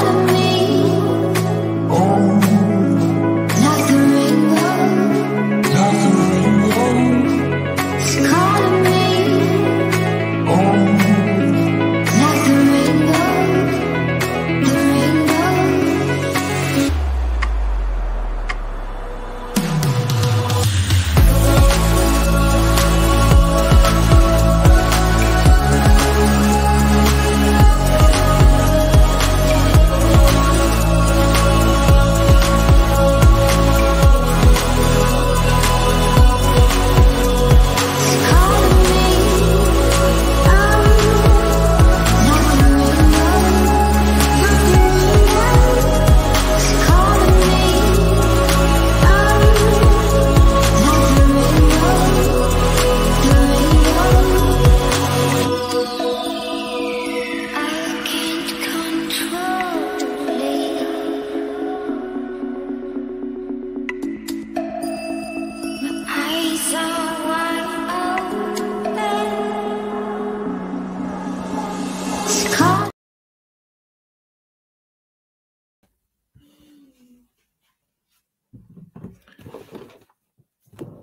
bottom.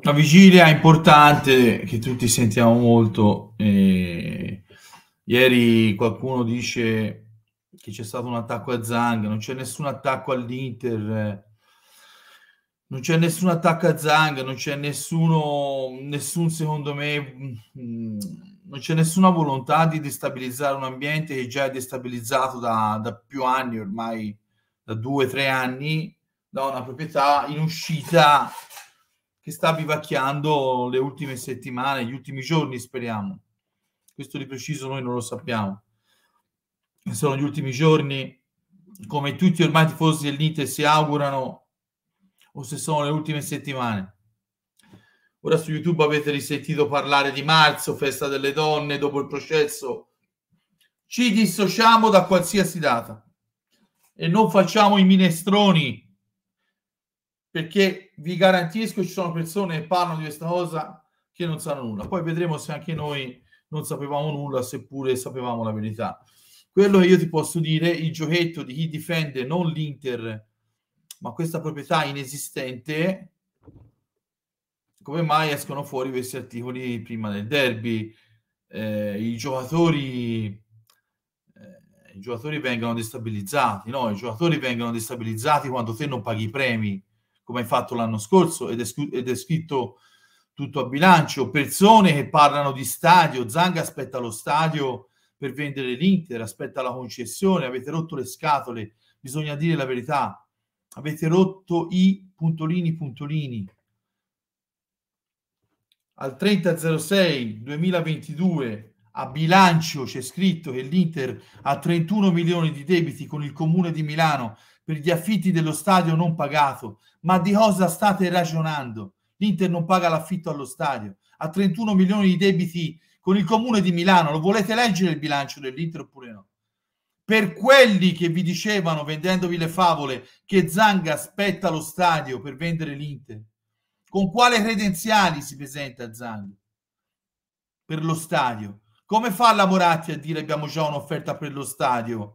La vigilia è importante, che tutti sentiamo molto. Eh, ieri qualcuno dice che c'è stato un attacco a Zang, non c'è nessun attacco all'Inter, non c'è nessun attacco a Zang, non c'è nessuno, nessun secondo me, mm, non c'è nessuna volontà di destabilizzare un ambiente che già è destabilizzato da, da più anni ormai, da due, tre anni, da una proprietà in uscita che sta vivacchiando le ultime settimane, gli ultimi giorni, speriamo. Questo di preciso noi non lo sappiamo. Sono gli ultimi giorni, come tutti ormai tifosi del Nite si augurano, o se sono le ultime settimane. Ora su YouTube avete risentito parlare di marzo, festa delle donne, dopo il processo. Ci dissociamo da qualsiasi data e non facciamo i minestroni perché vi garantisco ci sono persone che parlano di questa cosa che non sanno nulla. Poi vedremo se anche noi non sapevamo nulla, seppure sapevamo la verità. Quello che io ti posso dire, il giochetto di chi difende non l'Inter, ma questa proprietà inesistente, come mai escono fuori questi articoli prima del derby? Eh, i giocatori eh, i giocatori vengono destabilizzati, no? I giocatori vengono destabilizzati quando te non paghi i premi come hai fatto l'anno scorso ed è, scu- ed è scritto tutto a bilancio, persone che parlano di stadio, Zanga aspetta lo stadio per vendere l'Inter, aspetta la concessione, avete rotto le scatole, bisogna dire la verità, avete rotto i puntolini puntolini. Al 30.06 2022 a bilancio c'è scritto che l'Inter ha 31 milioni di debiti con il comune di Milano per gli affitti dello stadio non pagato. Ma di cosa state ragionando? L'Inter non paga l'affitto allo stadio, ha 31 milioni di debiti con il comune di Milano. Lo volete leggere il bilancio dell'Inter oppure no? Per quelli che vi dicevano, vendendovi le favole, che Zanga aspetta lo stadio per vendere l'Inter, con quale credenziali si presenta Zanga? Per lo stadio. Come fa la Moratti a dire abbiamo già un'offerta per lo stadio?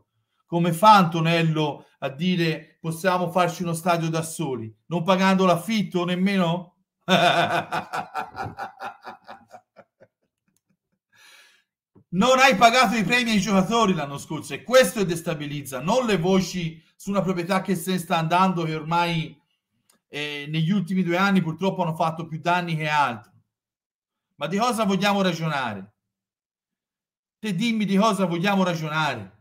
Come fa Antonello a dire possiamo farci uno stadio da soli, non pagando l'affitto nemmeno? non hai pagato i premi ai giocatori l'anno scorso e questo è destabilizza, non le voci su una proprietà che se ne sta andando e ormai eh, negli ultimi due anni purtroppo hanno fatto più danni che altro. Ma di cosa vogliamo ragionare? Te dimmi di cosa vogliamo ragionare.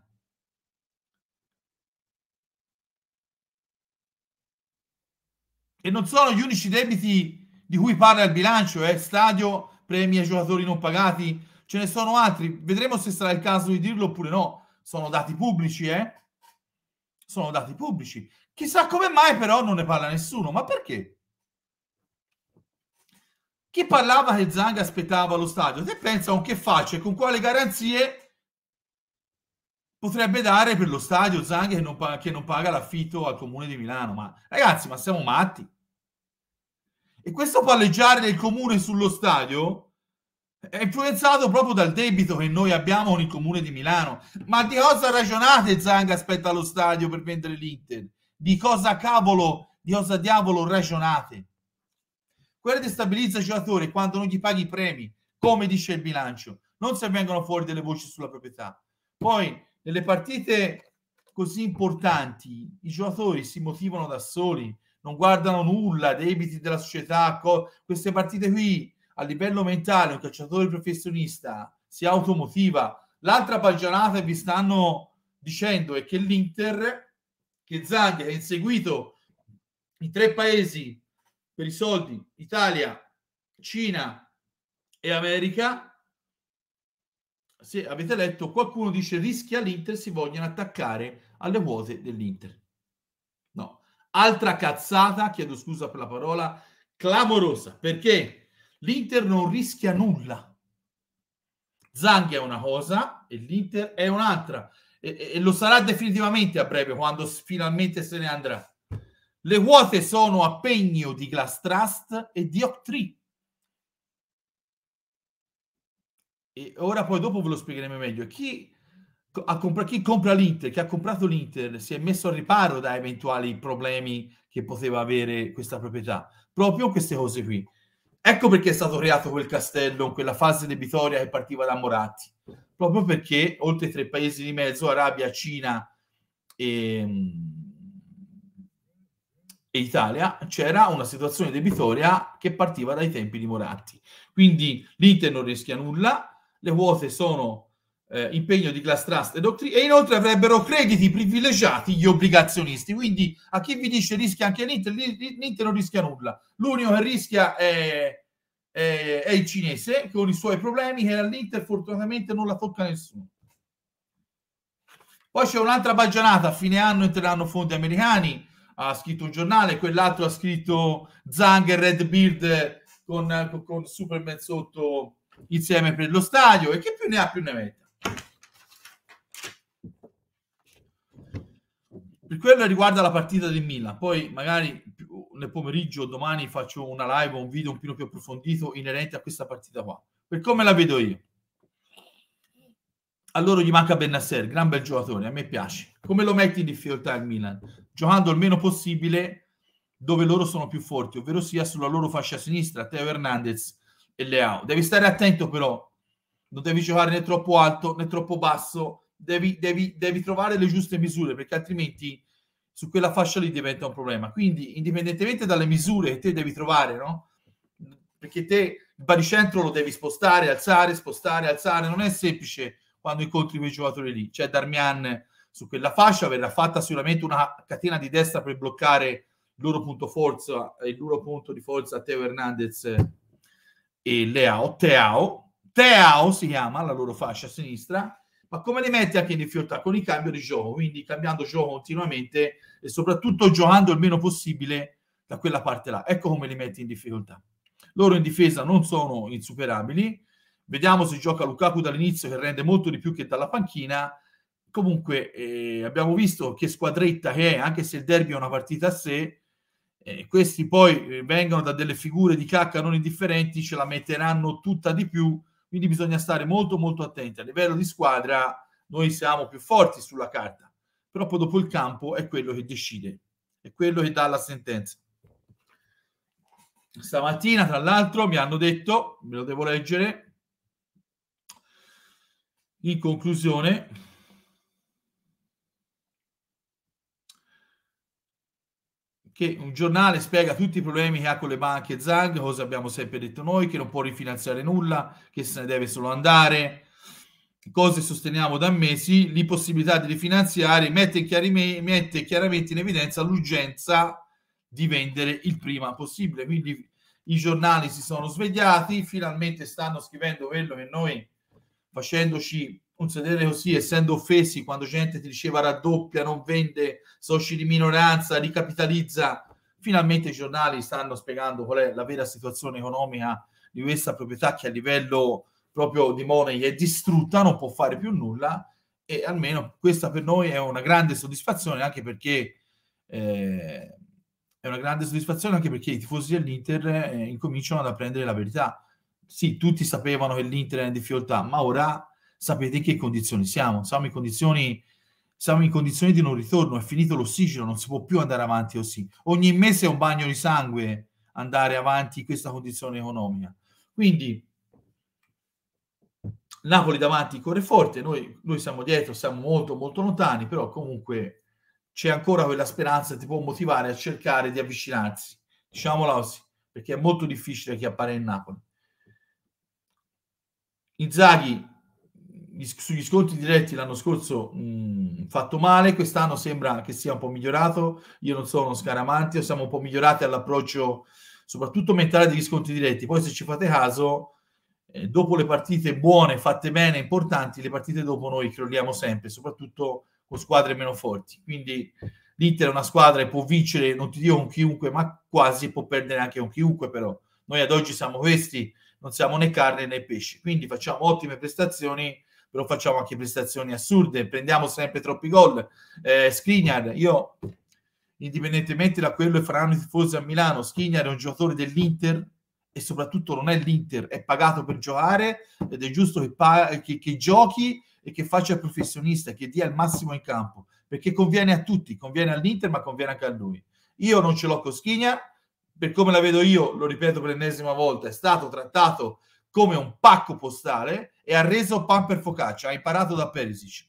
e non sono gli unici debiti di cui parla il bilancio, eh? stadio, premi ai giocatori non pagati, ce ne sono altri, vedremo se sarà il caso di dirlo oppure no, sono dati pubblici, eh? sono dati pubblici. Chissà come mai però non ne parla nessuno, ma perché? Chi parlava che Zang aspettava lo stadio? Te pensa con che faccia cioè e con quale garanzie potrebbe dare per lo stadio Zang che non, che non paga l'affitto al comune di Milano? Ma ragazzi, ma siamo matti. E questo palleggiare del comune sullo stadio è influenzato proprio dal debito che noi abbiamo con il comune di Milano. Ma di cosa ragionate Zanga aspetta lo stadio per vendere l'Inter? Di cosa cavolo, di cosa diavolo ragionate? Quello destabilizza il giocatore quando non gli paghi i premi, come dice il bilancio, non se vengono fuori delle voci sulla proprietà. Poi nelle partite così importanti i giocatori si motivano da soli, non guardano nulla, debiti della società, co- queste partite qui a livello mentale un calciatore professionista si automotiva. L'altra pagionata vi stanno dicendo è che l'Inter, che Zaghi ha inseguito i tre paesi per i soldi, Italia, Cina e America, se avete letto, qualcuno dice rischia l'Inter, si vogliono attaccare alle vuote dell'Inter. Altra cazzata, chiedo scusa per la parola, clamorosa, perché l'Inter non rischia nulla. Zang è una cosa e l'Inter è un'altra. E, e, lo sarà definitivamente a breve quando finalmente se ne andrà. Le quote sono a pegno di Glass Trust e di Octree. E ora poi dopo ve lo spiegheremo meglio. Chi a compra, chi compra l'Inter, chi ha comprato l'Inter, si è messo al riparo da eventuali problemi che poteva avere questa proprietà. Proprio queste cose qui. Ecco perché è stato creato quel castello in quella fase debitoria che partiva da Moratti. Proprio perché oltre tre paesi di mezzo, Arabia, Cina e, ehm, e Italia, c'era una situazione debitoria che partiva dai tempi di Moratti. Quindi l'Inter non rischia nulla, le quote sono eh, impegno di class trust e, doctri- e inoltre avrebbero crediti privilegiati gli obbligazionisti. Quindi a chi vi dice rischia anche l'Inter, l'Inter non rischia nulla. L'unico che rischia è, è, il cinese con i suoi problemi che all'Inter fortunatamente non la tocca nessuno. Poi c'è un'altra baggianata, a fine anno entreranno fondi americani, ha scritto un giornale, quell'altro ha scritto Zang e Red Beard con, con Superman sotto insieme per lo stadio e che più ne ha più ne metta. per quello riguarda la partita del Milan, poi magari nel pomeriggio domani faccio una live o un video un po' più approfondito inerente a questa partita qua, per come la vedo io. A loro gli manca Bennasser, gran bel giocatore, a me piace. Come lo metti in difficoltà il Milan? Giocando il meno possibile dove loro sono più forti, ovvero sia sulla loro fascia sinistra, Teo Hernandez e Leao. Devi stare attento però, non devi giocare né troppo alto né troppo basso devi, devi, devi trovare le giuste misure perché altrimenti su quella fascia lì diventa un problema. Quindi, indipendentemente dalle misure che te devi trovare, no? Perché te il baricentro lo devi spostare, alzare, spostare, alzare. Non è semplice quando incontri quei giocatori lì. C'è cioè, Darmian su quella fascia, verrà fatta sicuramente una catena di destra per bloccare il loro punto forza il loro punto di forza a Teo Hernandez e Leao. Teao, Teao si chiama la loro fascia a sinistra ma come li metti anche in difficoltà con il cambio di gioco, quindi cambiando gioco continuamente e soprattutto giocando il meno possibile da quella parte là. Ecco come li metti in difficoltà. Loro in difesa non sono insuperabili. Vediamo se gioca Lukaku dall'inizio che rende molto di più che dalla panchina. Comunque eh, abbiamo visto che squadretta che è, anche se il derby è una partita a sé, eh, questi poi eh, vengono da delle figure di cacca non indifferenti, ce la metteranno tutta di più quindi bisogna stare molto molto attenti. A livello di squadra noi siamo più forti sulla carta, però poi dopo il campo è quello che decide, è quello che dà la sentenza. Stamattina, tra l'altro, mi hanno detto, me lo devo leggere, in conclusione, che un giornale spiega tutti i problemi che ha con le banche Zang, cosa abbiamo sempre detto noi, che non può rifinanziare nulla, che se ne deve solo andare, cose sosteniamo da mesi, l'impossibilità di rifinanziare mette, mette chiaramente in evidenza l'urgenza di vendere il prima possibile. Quindi i giornali si sono svegliati, finalmente stanno scrivendo quello che noi facendoci considerare così, essendo offesi, quando gente ti diceva raddoppia, non vende, soci di minoranza, ricapitalizza, finalmente i giornali stanno spiegando qual è la vera situazione economica di questa proprietà che a livello proprio di money è distrutta, non può fare più nulla e almeno questa per noi è una grande soddisfazione anche perché eh, è una grande soddisfazione anche perché i tifosi dell'Inter eh, incominciano ad apprendere la verità. Sì, tutti sapevano che l'Inter è in difficoltà, ma ora sapete in che condizioni siamo, siamo in condizioni, siamo in condizioni di non ritorno, è finito l'ossigeno, non si può più andare avanti così. Ogni mese è un bagno di sangue andare avanti in questa condizione economica. Quindi Napoli davanti corre forte, noi, noi siamo dietro, siamo molto molto lontani, però comunque c'è ancora quella speranza che ti può motivare a cercare di avvicinarsi, diciamola così, perché è molto difficile che appare in Napoli. Inzaghi sugli sconti diretti l'anno scorso mh, mm, fatto male, quest'anno sembra che sia un po' migliorato, io non sono scaramante, siamo un po' migliorati all'approccio soprattutto mentale degli sconti diretti, poi se ci fate caso, eh, dopo le partite buone, fatte bene, importanti, le partite dopo noi crolliamo sempre, soprattutto con squadre meno forti, quindi l'Inter è una squadra che può vincere, non ti dico con chiunque, ma quasi può perdere anche con chiunque però, noi ad oggi siamo questi, non siamo né carne né pesci, quindi facciamo ottime prestazioni però facciamo anche prestazioni assurde, prendiamo sempre troppi gol. Eh, Skriniar, io indipendentemente da quello che faranno i tifosi a Milano, Skriniar è un giocatore dell'Inter e soprattutto non è l'Inter, è pagato per giocare ed è giusto che, pa- che, che giochi e che faccia il professionista, che dia il massimo in campo, perché conviene a tutti, conviene all'Inter ma conviene anche a lui. Io non ce l'ho con Skriniar, per come la vedo io, lo ripeto per l'ennesima volta, è stato trattato come un pacco postale e ha reso pan per focaccia, ha imparato da Perisic.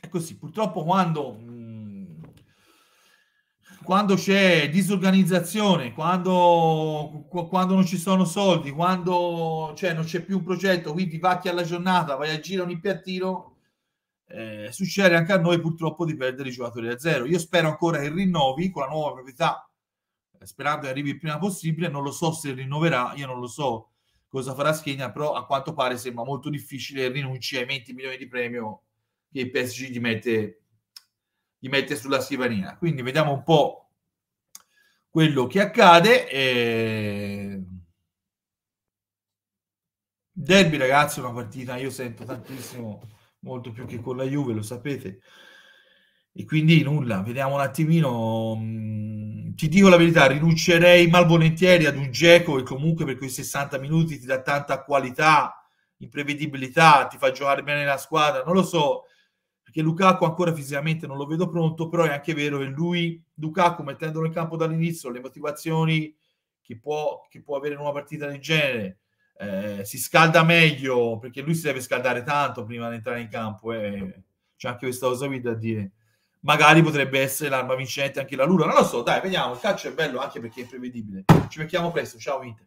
È così, purtroppo quando, mm, quando c'è disorganizzazione, quando, quando, non ci sono soldi, quando cioè, non c'è più un progetto, quindi vacchi alla giornata, vai a giro ogni piattino, eh, succede anche a noi purtroppo di perdere i giocatori a zero. Io spero ancora che rinnovi con la nuova proprietà eh, sperando che arrivi il prima possibile, non lo so se rinnoverà, io non lo so cosa farà Schegna, però a quanto pare sembra molto difficile rinunciare ai 20 milioni di premio che il PSG gli mette, gli mette sulla scrivania. Quindi vediamo un po' quello che accade. E... Derby ragazzi, una partita, io sento tantissimo, molto più che con la Juve, lo sapete. E quindi nulla, vediamo un attimino mm, ti dico la verità, rinuncerei malvolentieri ad un Geco che comunque per quei 60 minuti ti dà tanta qualità, imprevedibilità, ti fa giocare bene la squadra, non lo so, perché Lukaku ancora fisicamente non lo vedo pronto, però è anche vero che lui, Lukaku, mettendolo in campo dall'inizio, le motivazioni che può, che può avere in una partita del genere, eh, si scalda meglio, perché lui si deve scaldare tanto prima di entrare in campo, eh. c'è anche questa cosa qui da dire magari potrebbe essere l'arma vincente anche la Luna. Non lo so, dai, vediamo. Il calcio è bello anche perché è imprevedibile. Ci becchiamo presto. Ciao, Inter.